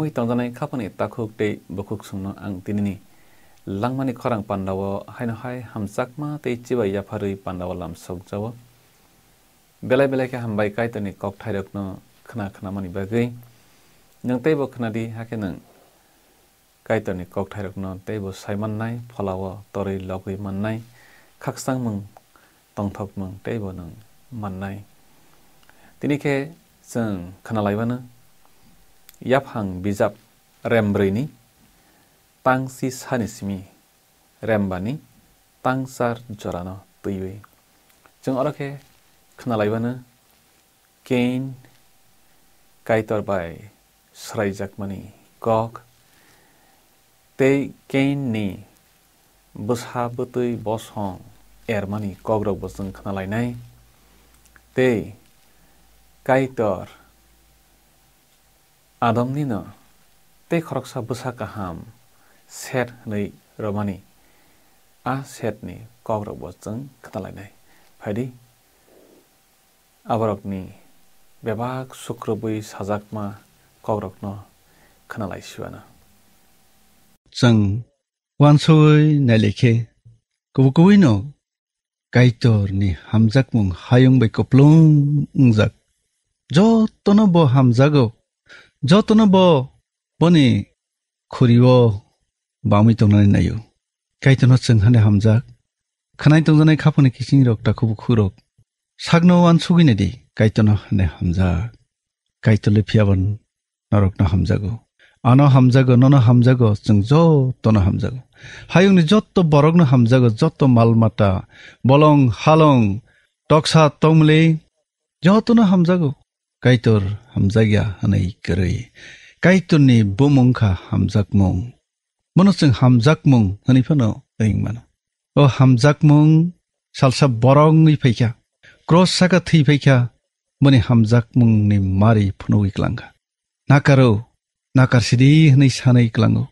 amui tangdanai khapani takhuk te bukhuk sumna ang tinini langmani khorang pandawa haino hai hamsakma te chiba yaphari pandawa lam sok jawa belai belai ke hambai kai tani kok thai dokno khna khna mani bagai nang tebo khna di hake nang kai tani kok thai dokno tebo saiman nai phalawa torai logai man nai khaksang mang tongthok mang tebo nang man nai tinike sang khna laibana 야팡 비잡 렘브리니 땅시 산이스미 렘바니 땅살 저라노 뜨이웨 정 어떻게 크나라이바는 게인 까이터바이 스라이작마니 কক তেই কেইন নি বসাবতৈ বসং এরমানি কগ্রক বসং খানালাইনাই তেই কাইতর आदमनी ते खरक्सा बसा कहाम set नै रमानी आ सेत नी कवरक बच्चन कता लाइना है फैदी आवरक नी बेबाग सुक्र बुई साजाक मा कवरक नो खना लाइश वाना चं वान्सोई ने लेखे कवकवई नो काईतोर नी हमजाक मुंग जाक जो तोनो बो हमजागो जतन ब बने खुरीओ बामी तंगना नायो कायतन चंगने हमजाक खनाय तंगजनाय खाफने किसिनि रक्ता खुब खुरक सागनो वान सुगिने दे कायतन हने हमजा कायतले फियाबन नरक न हमजागो आनो हमजागो नन हमजागो चं जतन हमजागो हायुनि जत बरगन हमजागो जत मालमाता बलंग हालंग टक्सा तंगले जतन हमजागो गाइर हामी हुने ग्रै गइतर नि बमङखा हाम मन चाहिँ हाम मै फनो मन अ हाम मल बरङ पैख्या क्रस सी पैख्या बनि हाम मै फोग्लङ नो नसिरि सान ग्लगो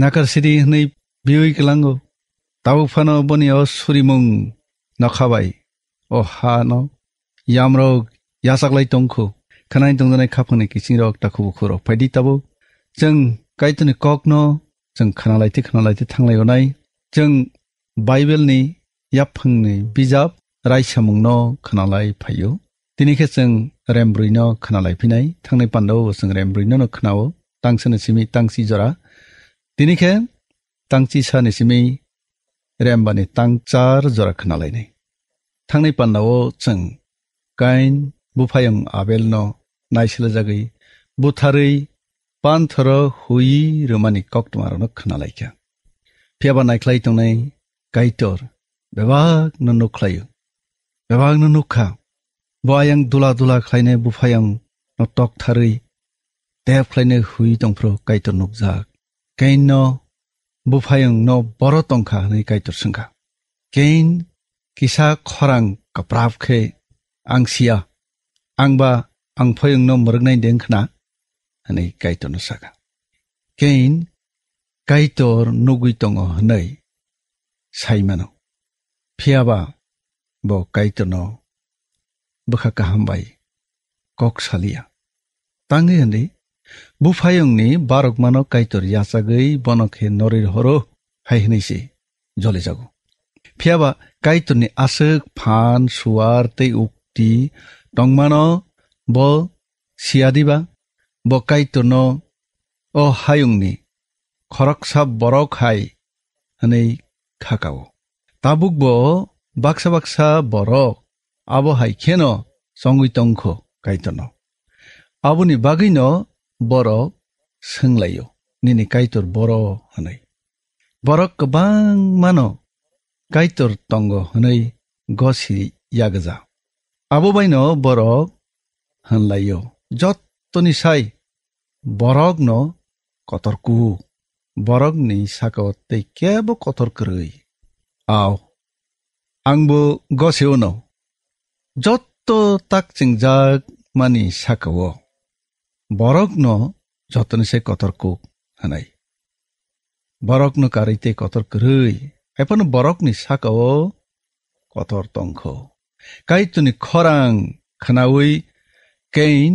नि हुनै विवै ग्ल दाउन बनि अुरी म खाइ हौ यहाँम्र यङखो खोनाय दंजानाय खाफांनाय किसिं रक दाखुबो खरक फायदि ताबो जों गायतनि ककन जों खोनालायथि खोनालायथि थांलायनाय जों बाइबेलनि याफांनि बिजाब रायसामुंन खोनालाय फायो दिनिखे जों रेमब्रैन खोनालायफैनाय थांनाय पान्डाव जों रेमब्रैन खोनावो तांसोनिसिमि तांसि जरा दिनैखे तांसि सानिसिमि रेमबानि तांचार जरा खोनालायनाय थांनाय पान्दाव जों गाइन बुफायं आबेल न इसल जागि बुतारै पन्थरो हु र कक्तमार न खालालाई खा नख्लङ गइटर विवा नुख्लु नोकाङ दुला दुला खाइने बुफयङ न हुइ हु दङ्प्र गाइर नुखा केही न बुफयङ न बड टङ गाइर सङ्ख्या किसा खरङ्रापे अङ सिया अङ्बा आं फैयोंनो मोरगनाय दें खोना होनै गायतनो सागा केन गायतर नुगुय दङ होनै सायमानाव फियाबा ब गायतनो बोखा गाहामबाय ककसालिया तांगै होनै बुफायंनि बारकमानक गायतर यासागै बनखे नरिर हर हाय होनैसे जले जागौ फियाबा गायतरनि आसोग फान सुवार तै उक्ति टंमान bo siadiba bokai tono o hayungni khorok sab borok hai hanei khakao tabuk bo baksa baksa borok abo hai kheno songui tongkho kaitono aboni bagino borok সোংলাইও নিনি কাইতর বড় হনৈ বরক গবাং মানো কাইতর তঙ্গ হনৈ গসি ইয়াগজা আবো বাইন বরক হনলাইও যত্তনি সাই বরগ্ন কতর্কু বরগ্নি সাকতে কেব কতর্করই আও আংবো গসেও নও যত্ত তাকচিং জাগ মানি সাকাও বরগ্ন যত্তনি সাই কতর্কু হানাই বরগ্ন কারিতে কতর্করই এপন বরগ্নি সাকাও কতর তংখ কাইতুনি খরাং খানাউই केन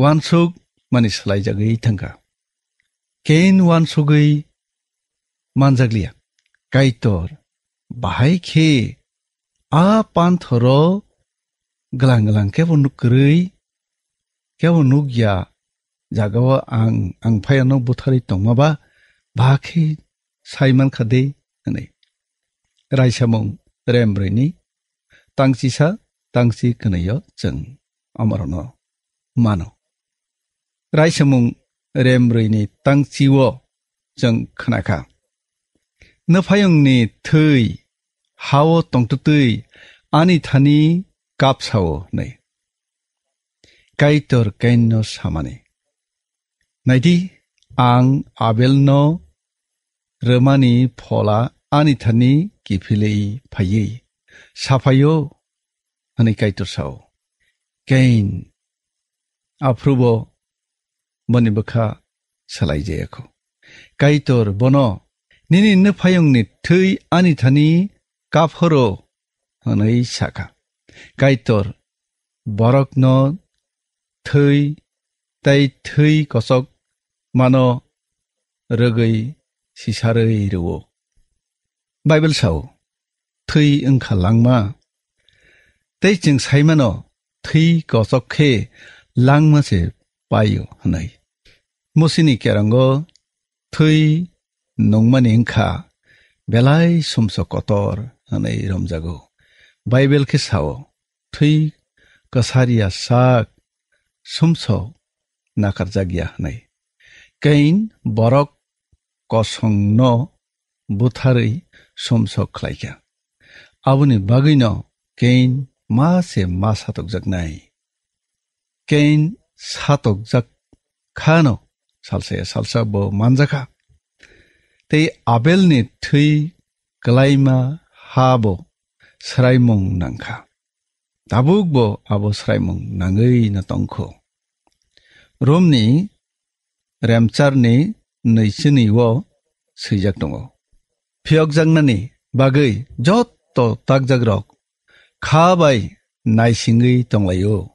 वानसुक मानिसलाई जगै थङ्का केन वानसुगै मान्जाग्लिया काइतर बाहाय खे आ पान्थर गलां गलां केबो नुकरै केबो नुगिया जागाव आं आं फायानो बुथारै तंमाबा बाखे साइमान खादे नै रायसामं रेमब्रैनि तांसिसा तांसि खोनैयो जों a m a r o n o mano raisamung r e m r i ni tang s i w o jeng k a n a k a n p h a y o n g ni thui hawo tongtutui ani t a n i kapsao w nei kaitor kainno samani ang abelno rumani ani pola a i d t 나 i 디 i 아벨노 르마니 폴라 아니타니 기필레이 파 i kaitor sawo. कैन आफ्रुबो मनिबखा सोलायजेखौ काइतर बन निनि नफायंनि थै आनिथानि काफरो हनै साखा काइतर बरक न थै ताइ थै कसक मान रोगै सिसारै रवो बाइबल साव थै ओंखारलांमा तै जों साइमान थ्री को सखे लंग मसे पाइयो हनै मसिनी के रंग थै नंगमनिंखा बेलाय समसो कतोर हनै रमजागौ बाइबल के साओ थै कसारिया साक समसो नाखर जागिया हनै कैन बरक कसंनो बुथारै समसो खलाइका आबनि बागैनो कइन ma se ma satukjak nai. Kein satukjak khano salse salsa bo manjaka. Tei abel ni thui kalaima habo sraimong nangka. Tabuk bo abo sraimong nangai na tongko. Romni remcharni naichini wo sijak tongo. Phiok jagnani bagai jotto takjak rok 카바이 나이싱의 동라요.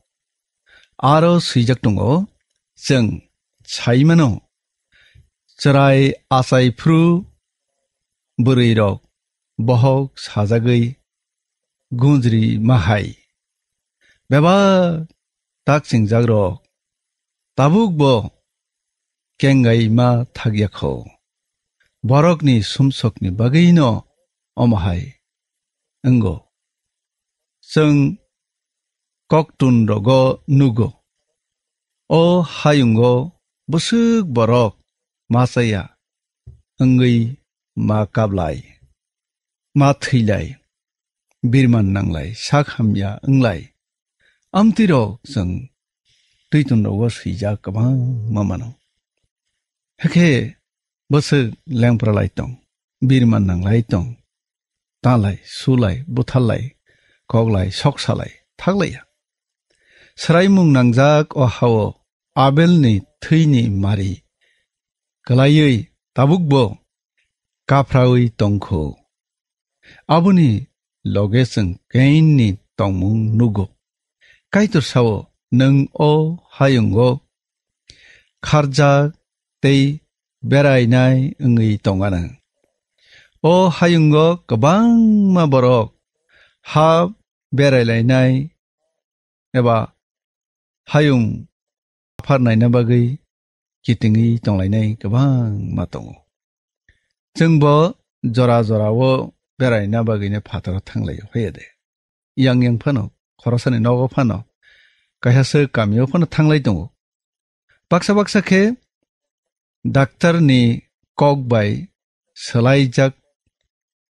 아로 수이적 동고 정 차이면호 저라이 아사이 프루 브르이럭 버헉 사자의 군즈리 마하이 베바 닥싱작럭 따북보 갱가이마 타기약호 버럭니 숨속니 바게이노 어마하이 응고 sung koktun rogo nugo. O hayungo busuk borok masaya angui makablai mathilai birman nanglai sakhamya anglai amtiro sang tuitun rogo sija kabang mamano. Hake busuk lengpralai ta birman nanglai tong talai sulai buthalai कगलाय सकसालाय थागलाया सोरायमुं नांजाक अहाव आबेलनि थैनि मारि गोलायै दाबुकब गाफ्रावै दंखौ आबुनि लगेजों गैननि दंमुं नुगो कायतरसाव नों a हायुंग खारजा दै बेरायनाय ओङै दङानो a हायुंग गोबां माबरक हाब बेरायलायनाय एबा हायुं फारनायना बागै गिदिङै दंलायनाय गोबां मा दङ जोंबो जरा जराव बेरायना बागैनो फाथाराव थांलायो फैयादे यां यां फानो खरसानि नगो फानो कायहासो गामियाव फानो थांलाय दङ बाक्सा बाक्साखे डाक्टारनि কক बाय सोलायजाक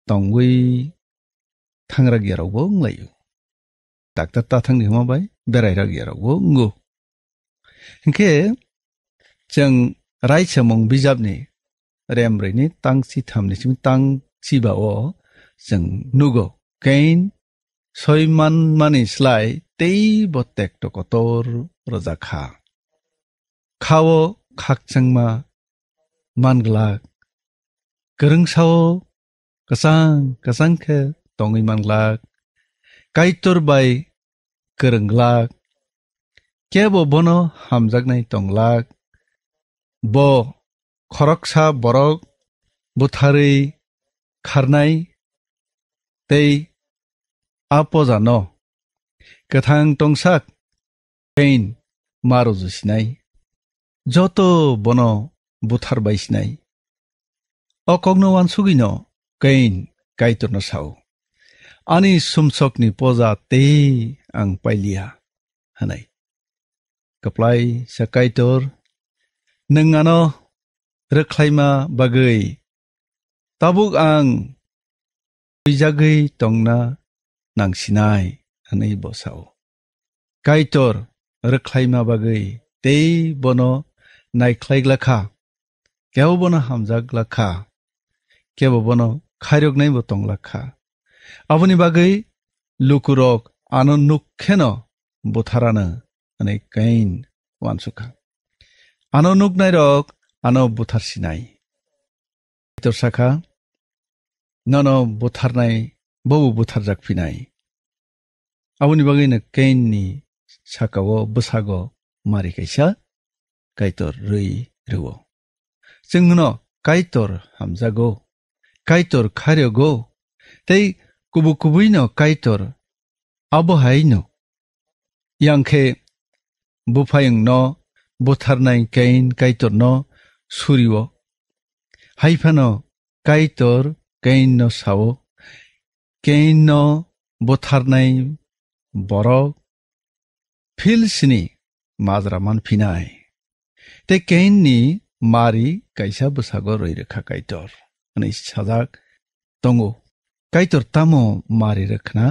दंगै थांग्रा गियारावबो लायो डाक्टर ताथांनि हमाबाय बेरायग्रा गियारावबो नंगौ हिंखे जों रायसोमं बिजाबनि रेमब्रैनि तांसि थामनिसिम तांसिबाव जों नुगौ कैन सयमान मानिस्लाय तेइ बतेक टकटर रजाखा खाव खाकचांमा मानग्लाक गोरोंसाव गोसां गोसांखो दङै मानग्लाक काइतरबाय गोरोंलाक केब बनो हामजागनाय तंलाक ब खरकसा बरक बुथारै खारनाय तै आपजान' गोथां तंसाक पेइन मारुजुसिनाय যত বন বুথার বাইসনাই অকগ্ন ওয়ান সুগিন কইন কাইতর্ন সাও अनि सुमसकनि पोजा ते आं पायलिया होनाय कप्लाय सकायतोर नोंआनो रोख्लायमा बागै ताबुक आं बिजागै टंना नांसिनाय होनै बसाव कायतोर रोख्लायमा बागै ते बन नायख्लायग्लाखा केव बन हामजाग्लाखा केव बन खायरगनायबो टंलाखा අවනිවගේ ලුකුරෝක් අනනුක්හෙන බුතරණ අනේ කයින් වන්සුක. අනනුක්නයිරෝක් අනෝ බුතර්සිනයි. තොර්සකා নন বুথারনাই বউ বুথার রাখফিনাই আবনি বাগৈনো কেইননি সাকাব বসাগ মারি কাইসা কাইতর রই রুও जोंनो काइतर हामजागौ काइतर खारियगौ तै kubu kubuino kaitor abo haino. Yangke bufayang no butharnai kain kaitor no suriwo. Haifano kaitor kain no sao. Kain no butharnai borok. Filsini মাজরামান ফিনাই তে কেননি মারি কাইসা বসাগর রই রেখা কাইটর মানে সাজাক তঙ্গো Kaitortamo marirakna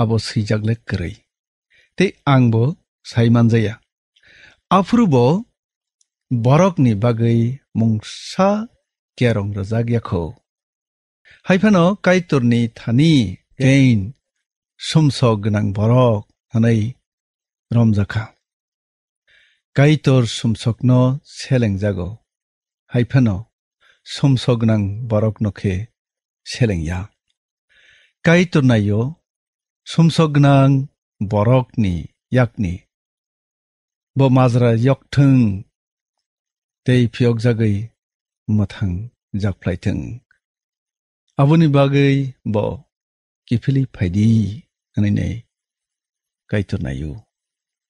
abo sijagle krei. Te angbo saimanjaya. Afrubo borok ni bagai mungsa kerong rajag yakho. Haifano kaitorni thani gain somso gnang borok hanai romjakha. Kaitor sumsokno seleng jago. Haifano somso gnang borok nokhe seleng ya. गइतनयु सुसगन बगनी य मजरा यक्थुङ फै म ज्लुङ अब ब किफिली फाइदिने again नु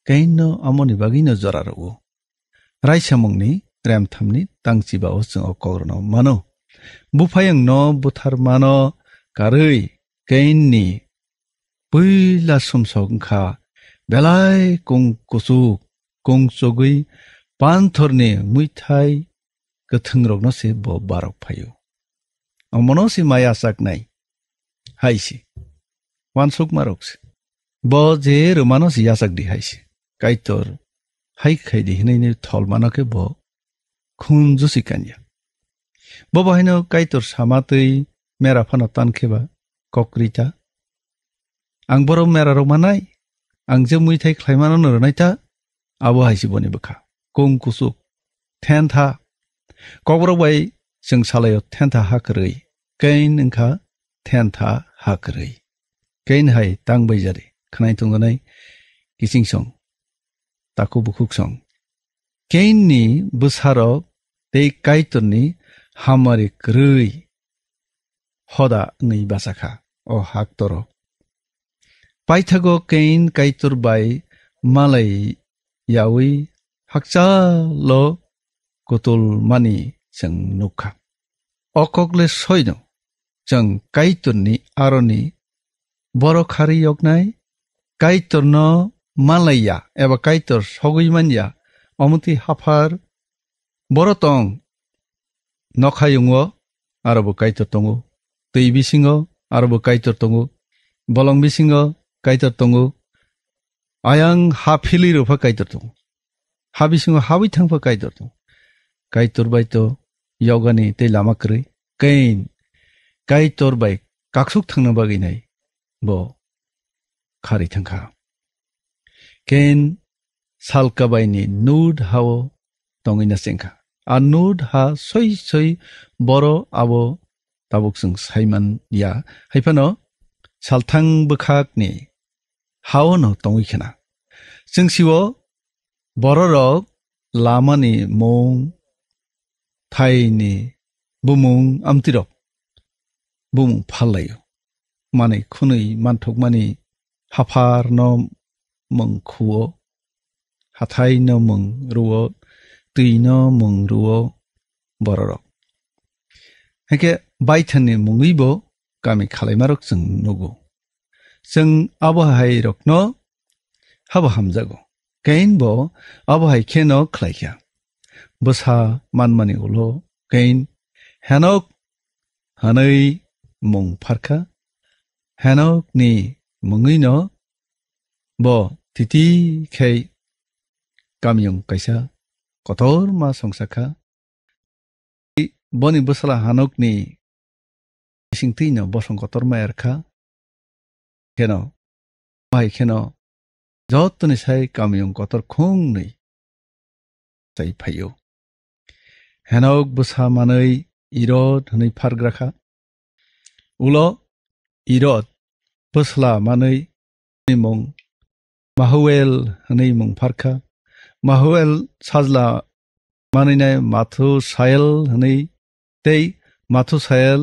केही न अबनि बगैन जरारसमेमी तिब क मन बुफयङ न बुथार मन कारै कैननि पैला समसंखा बेलाय कं कसुक कं सगै पानथरनि मुइथाय गोथों रगनसे ब बारक फायो आं मनसे माइ आसाक नाय हायसे वानसक मारक्स ब जे रोमानसे आसाक दि हायसे काइतर हाय खायदि हिनायनि थल मानाके ब खुन जुसि कानिया ब बाहायनो काइतर सामातै मेरा फाना तानखेबा कक्रिता आं बरो मेरा रौमानाय आंजों मैथाय ख्लायमानो नोरनायथा आबो हाइसिबनि बोखा गं कुसु थेन्था कग्रबाय जों सालायाव थेन्था हाखोरै गैन ओंखा थेन्था हाखोरै गैन हाय दांबाय जादे खानाय थुंगनाय गिसिं सं ताखौ बुखुक सं गैननि बोसाराव दै काइटरनि हामारि ग्रै हदा नै बासाखा o haktoro. Paithago kein kaitur bai malai yawi hakcha lo kotul mani chang nukha. Okokle soino chang kaitur ni aroni বড় খারি অগ্নাই কাইতর ন মালাইয়া এবা কাইতর সগুই মানিয়া অমতি হাফার বড় তং নখায়ুঙ্গ আরবো কাইতর তঙ্গু তৈ বিসিঙ্গ arbo kaitor tongo bolong bisingo kaitor tongo ayang ha phili ro pha kaitor tongo ha bisingo ha bi thang pha kaitor tongo kaitor bai to yogani te lama kre kain kaitor bai kaksuk thang na bagi nai bo khari thang kha kain salka bai ni nud hawo tongina sengkha আর নুড হা সই সই বড় আবো tabuk sung saiman ya haifano saltang bukhak ni hao no tongi khena sung siwo bororok lama ni mong thai ni bumung amtirok bumung phalayo mane khunui manthok mani hafar no mong khuo hathai no mong ruo tui no mong ruo bororok heke बाइथननि मुङैबो गामि खालायमारक जों नुगौ जों आबहायरकनो हाबा हामजागौ गैनबो आबहायखेनो ख्लायखा बसा मानमानिगौल' gain हेनक हानै मुं फारखा हेनकनि मुङैनो bo titi khei kamyong kaisa kotor ma songsakha boni busala hanok ni isingtino bosongkotormayarkha kheno mai kheno jottoni sai kamiyung kotor khungnui tei phayo henok busa manei irod hni phargrakha ulo irod busla manei nimong মাহুয়েল হনি মুং ফারখা মাহুয়েল সাজলা মানিনাই মাথু সায়েল হনি তেই মাথু সায়েল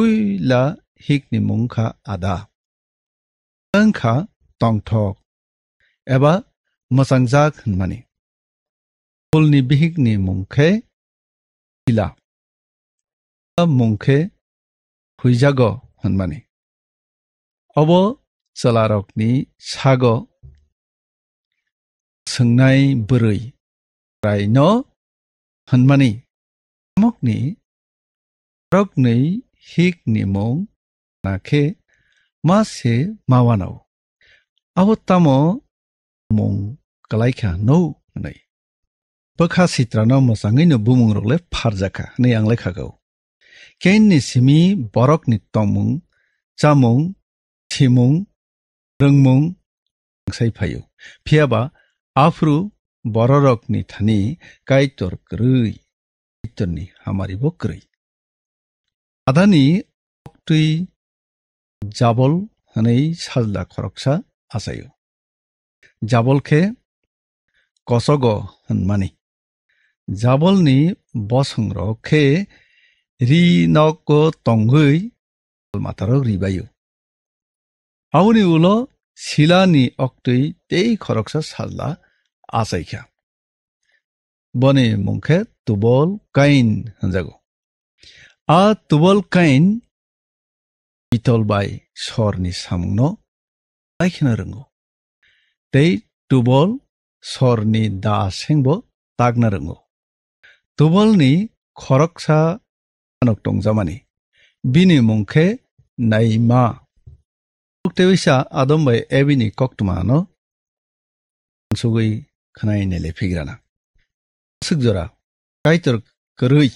आदा, हिगनी मका आधा टङ्थक एउटा मजाङ जमि फल विगनी मुखेला मखे हुजाग हुन्मे अब चलारकी सा सङ्ने बै राई हुन्मानी अमुख हि नि नाखे मासे मन अब तामा मलाई नौ नै पखा सित्र नान मजाइ न बुम रगलै फार जा नै आङ्लै खा किसिमी बरक नि त म चाम तिमु रङमूफ पियवा आफू बरकर ग्रीर हामारी আদানি অক্টুই জাবল হেনেই সাজলা খরকসা আসাইও জাবল খে কসগ জাবল নি বসংর খে রি নক তঙ্গই মাতার রিবাইও আউনি উল শিলানি অক্টুই তেই খরকসা সাজলা আসাইখা বনে মুখে তুবল কাইন হঞ্জাগো आ तुबल कैन पितल बाय सरनि सामुनो आइखिनो रोंगौ दे तुबल सरनि दासेंबो तागना रोंगौ तुबलनि खरकसा अनक टंजामानि बिनि मुंखे नायमा टेबिसा आदम बाय एबिनि कक्टमानो सुगै फिग्राना सुगजरा कायतर करै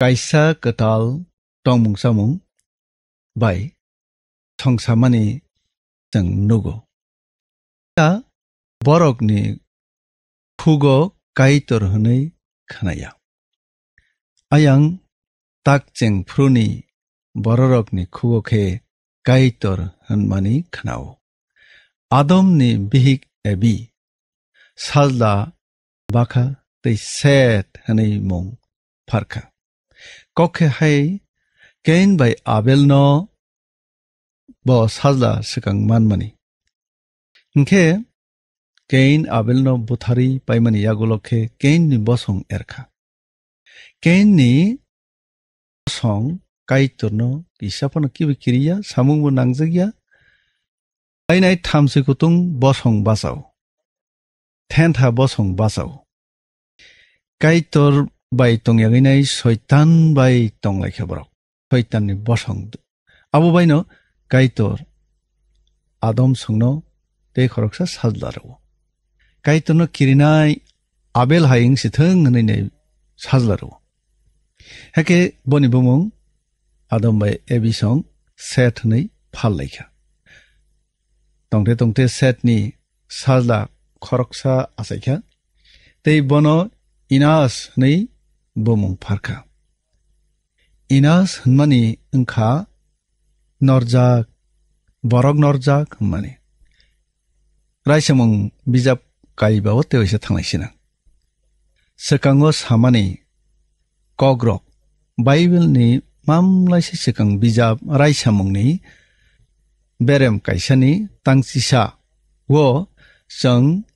가이사그달동문사몽바이청사만이등누구다버럭니후거가이토르흐니카나야아양딱쟁프로니버럭니후거케가이토르흐니카나오아돔니비힉에비살다바카테셋하니몽파르카 kokhai Cain bai Abel no bo sajla sikang manmani. Ngkhe Cain Abel no buthari paimani yagulokhe Cain ni bosong erkha. Cain ni bosong kaitur no kisapano kibi kiriya samung bu nangjagiya ainai thamsi kutung bosong basao. Thentha bosong basao. Kaitor bai tong yaginai soitan bai tong lai kheborok soitan ni bosong abo bai no kaitor adom songno te khoroksa sajlaro kaitor no kirinai abel haing sitheng nei nei sajlaro heke boni bomong adom bai ebi song set nei phal laikha tongte tongte set ni sajla khoroksa asaikha tei bono inas nei bomong parka. Inas hmani e n g k a norjak borok norjak hmani. r a i s e m o n g bijap kaibawo teoisa t a n g l a i s i n a n Sekango samani kogrok baiwil ni mamlaisi s e k a n g bijap r a i s a m o n g n i berem kaisani t a n g s i s a wo jeng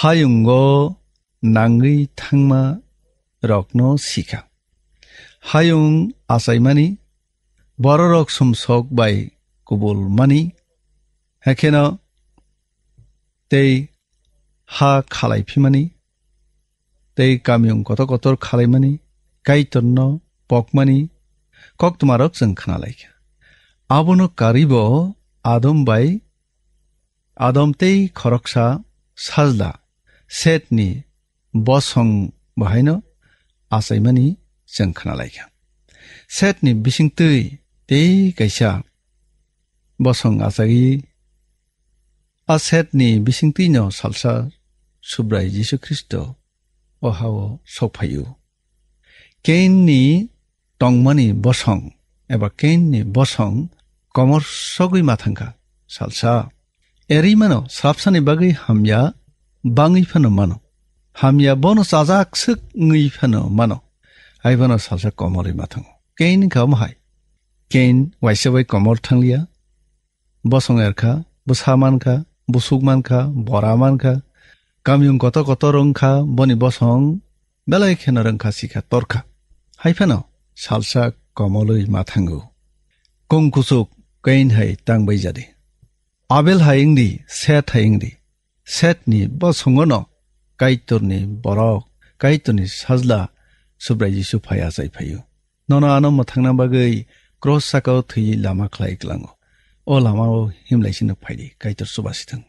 hayungo g nangi t a n g m a रग्नो शिका हायङ आसाइमानी बर रक्समसोक by COBOL मानी हेकेनो तेई हा खालाईफि मानी तेई कामियङ कत कतोर खाले मानी काय तन्न पक मानी कक तुमारो संखना लायक आबनो कारिब आदम बाई आदम तेई खरक्सा साजदा सेटनी बसङ भैन आसायमानि जों खोनालायगोन सेटनि बिसिंतै ते कैसा बसं आसै आसेटनी सेटनि बिसिंतैनो सालसा सुब्राय जिसु ख्रिस्ट अहाव सफायो केननि टंमानि बसं एबा केननि बसं कमर सगै माथांखा सालसा एरैमानो साबसानि बागै हामया बाङैफानो मानो hamya bono sajak sik ngi phano mano ai bono sajak komori mathang kein kham hai kein waise wai komor thanglia বসঙের খা বুসামান খা বুসুকমান খা বরামান খা কামিউং কত কত রংখা বনি বসং বেলায় খেন রংখা শিখা তরখা হাইফেন সালসা কমলই মাথাঙ্গু কংকুসুক কৈন হাই তাংবাই জাদে আবেল হাইংদি সেট হাইংদি সেটনি বসঙ্গন काइतोर्ने बरक काइतोर्ने सजला सुब्राइजी सुफाइ आचाइ फायो ननआन म थाङना बागै क्रस साकाउ थै लामा खलाइक लाङ ओ लामा ओ हिमलाइसिन फाइदे काइतोर सुभाषी थाङ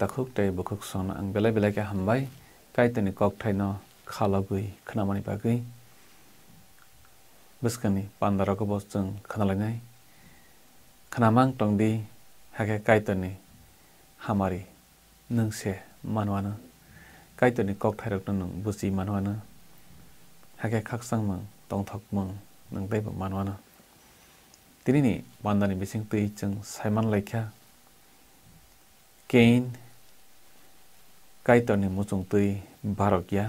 তাকুক তাই বকুক সং আং বেলা বেলাকে হামবাই কাইতানি কক ঠাইন খালাগুই খানামানি বাগুই বসকানি পান্দারাকো বস জং খানালাইনাই খানামাং টংদি হাকে কাইতানি হামারি নংসে মানওয়ানো কাইতানি কক ঠাইরকনো নং বুজি মানওয়ানো হাকে খাকসাংমং টংথকমং নং তাইবো মানওয়ানো তিনি পান্দানি বিসিং তুই জং সাইমান লাইখা Cain कइटर नि मुसङ भारगिया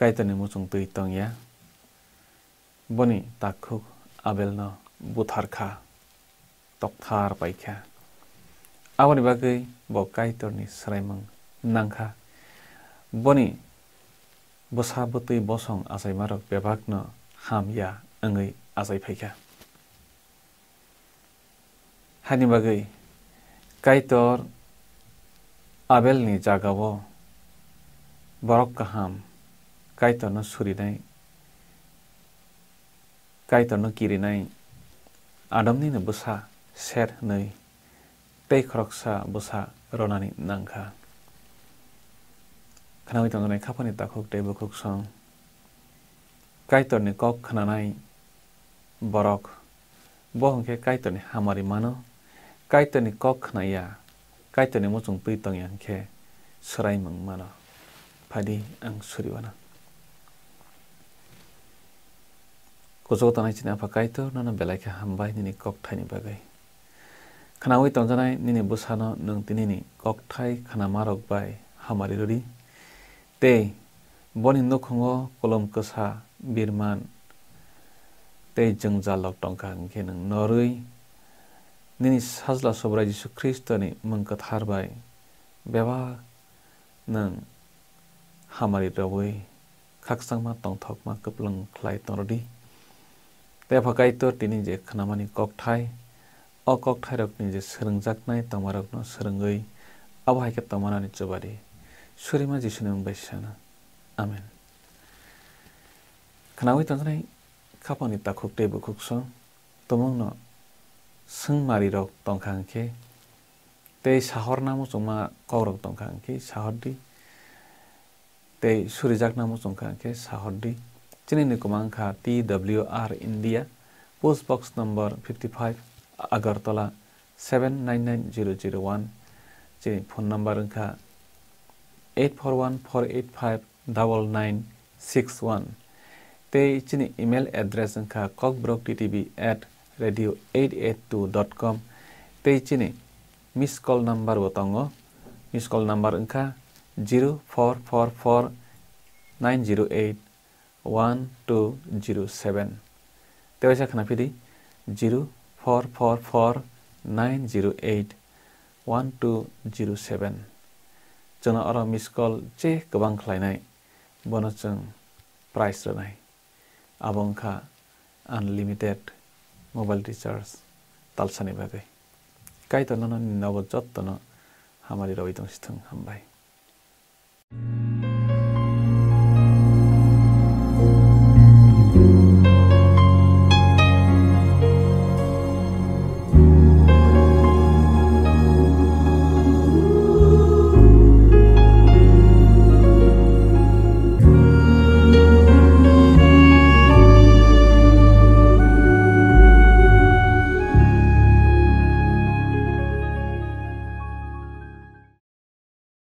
कतरनि मुसङतै टिया बनि टु आबेल न बुथार तक्तार पैखा अब बहिटर नि सरामुङ नखा बनि बसा बसङ आज बेग्नु हामी अङ्ग आजै पै क आबेलनि जागाव बरक गाहाम गायतनो तो सुरिनाय गायतनो गिरिनाय आदमनिनो बोसा सेर नै दै खरकसा बोसा रनानै नांखा खानाबाय थांनाय तो खाफानि दाखुक दैबोखुक सं कायतरनि तो कक खानानाय बरक बहंखे कायतरनि हामारि मानो कायतरनि कक खानाया kai tene mo chung tui tong yang khe sarai mang mana phadi ang suri wana cái tanai china nó to lại na ham khe hambai ni kok thai ni bagai khana oi tong janai ni ni busano nung tini ni kok thai khana marok bai hamari rori te boni nokhongo kolom kasa birman te jeng jalok tongka ngkhe nang norui Nini sazla sobra Jesu Kristo ni mengkat harbai. Bewa nang hamari rawai khaksang ma tong thok ma kaplang khlai tordi. Te phakai to tini je khanamani kok thai. O kok thai rok ni je srengjak nai tamarok no srengai. Abai ke tamana ni chobari. Shuri ma Jesu ni mbaisana. Amen. Khanawi tanai kapani takhuk te bukhuk so. Tomong no 승마리럭 덩캉케 때 샤허나무 정마 거럭 덩캉케 샤허디 때 수리작나무 덩캉케 샤허디 चिनिने क्रमाङ्क TWR India post box number fifty five Agartala seven nine nine zero zero one चाहिँ phone number ओंखा eight four one four eight five double nine six one त्यही चिनी email address ओंखा at radio 882.com tei chini miss call number bo tongo miss call number angka 0444 908 1207 tei sa khana phidi 0444 908 1207 chana ara miss call che kabang khlainai bonachang price ranai abongkha unlimited mobile recharge তালসানি ভাবে কাইত নব যত্ন হামারি রবি দংশ থাম ভাই